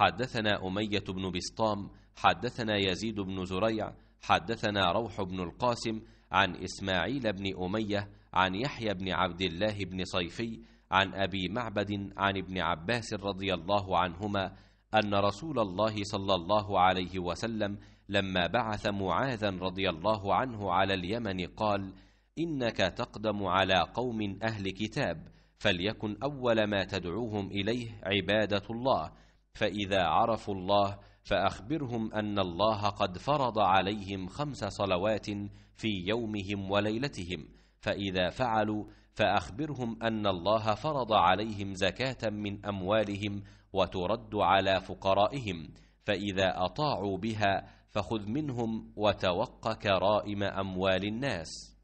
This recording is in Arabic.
حدثنا أمية بن بسطام حدثنا يزيد بن زريع حدثنا روح بن القاسم عن إسماعيل بن أمية عن يحيى بن عبد الله بن صيفي عن أبي معبد عن ابن عباس رضي الله عنهما أن رسول الله صلى الله عليه وسلم لما بعث معاذا رضي الله عنه على اليمن قال إنك تقدم على قوم أهل كتاب فليكن أول ما تدعوهم إليه عبادة الله فإذا عرفوا الله فأخبرهم أن الله قد فرض عليهم خمس صلوات في يومهم وليلتهم فإذا فعلوا فأخبرهم أن الله فرض عليهم زكاة من أموالهم وترد على فقرائهم فإذا أطاعوا بها فخذ منهم وتوق كرائم أموال الناس